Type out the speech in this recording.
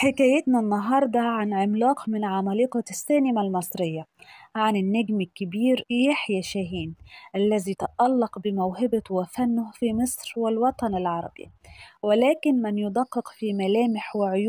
حكايتنا النهاردة عن عملاق من عمالقة السينما المصرية عن النجم الكبير يحيى شاهين الذي تألق بموهبة وفنه في مصر والوطن العربي ولكن من يدقق في ملامح وعيوب